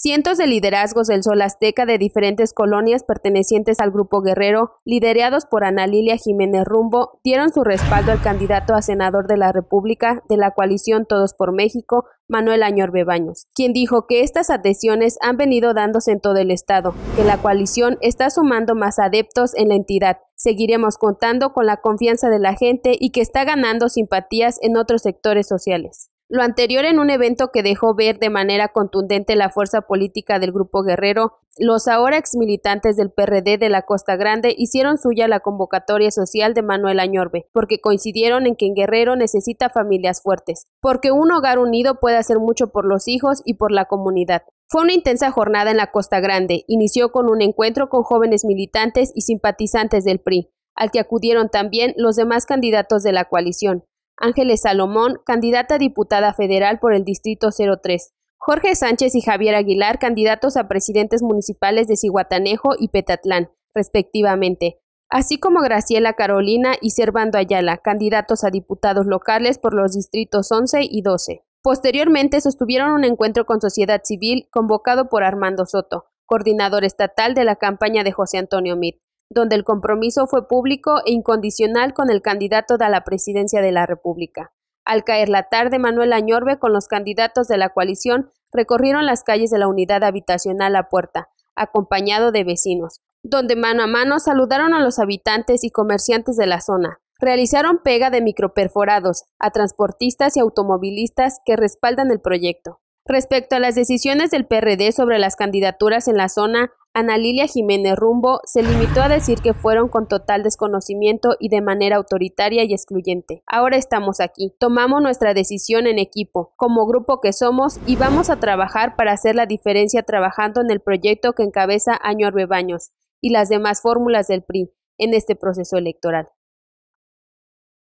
Cientos de liderazgos del Sol Azteca de diferentes colonias pertenecientes al Grupo Guerrero, liderados por Ana Lilia Jiménez Rumbo, dieron su respaldo al candidato a senador de la República de la coalición Todos por México, Manuel Añor Bebaños, quien dijo que estas adhesiones han venido dándose en todo el Estado, que la coalición está sumando más adeptos en la entidad. Seguiremos contando con la confianza de la gente y que está ganando simpatías en otros sectores sociales. Lo anterior en un evento que dejó ver de manera contundente la fuerza política del grupo guerrero, los ahora ex militantes del PRD de la Costa Grande hicieron suya la convocatoria social de Manuel Añorbe, porque coincidieron en que en Guerrero necesita familias fuertes, porque un hogar unido puede hacer mucho por los hijos y por la comunidad. Fue una intensa jornada en la Costa Grande, inició con un encuentro con jóvenes militantes y simpatizantes del PRI, al que acudieron también los demás candidatos de la coalición. Ángeles Salomón, candidata a diputada federal por el Distrito 03, Jorge Sánchez y Javier Aguilar, candidatos a presidentes municipales de Cihuatanejo y Petatlán, respectivamente, así como Graciela Carolina y Servando Ayala, candidatos a diputados locales por los distritos 11 y 12. Posteriormente sostuvieron un encuentro con sociedad civil convocado por Armando Soto, coordinador estatal de la campaña de José Antonio Mit, donde el compromiso fue público e incondicional con el candidato a la presidencia de la República. Al caer la tarde, Manuel Añorbe con los candidatos de la coalición recorrieron las calles de la unidad habitacional La Puerta, acompañado de vecinos, donde mano a mano saludaron a los habitantes y comerciantes de la zona. Realizaron pega de microperforados a transportistas y automovilistas que respaldan el proyecto. Respecto a las decisiones del PRD sobre las candidaturas en la zona, Ana Lilia Jiménez Rumbo se limitó a decir que fueron con total desconocimiento y de manera autoritaria y excluyente. Ahora estamos aquí, tomamos nuestra decisión en equipo, como grupo que somos, y vamos a trabajar para hacer la diferencia trabajando en el proyecto que encabeza Año Arbebaños y las demás fórmulas del PRI en este proceso electoral.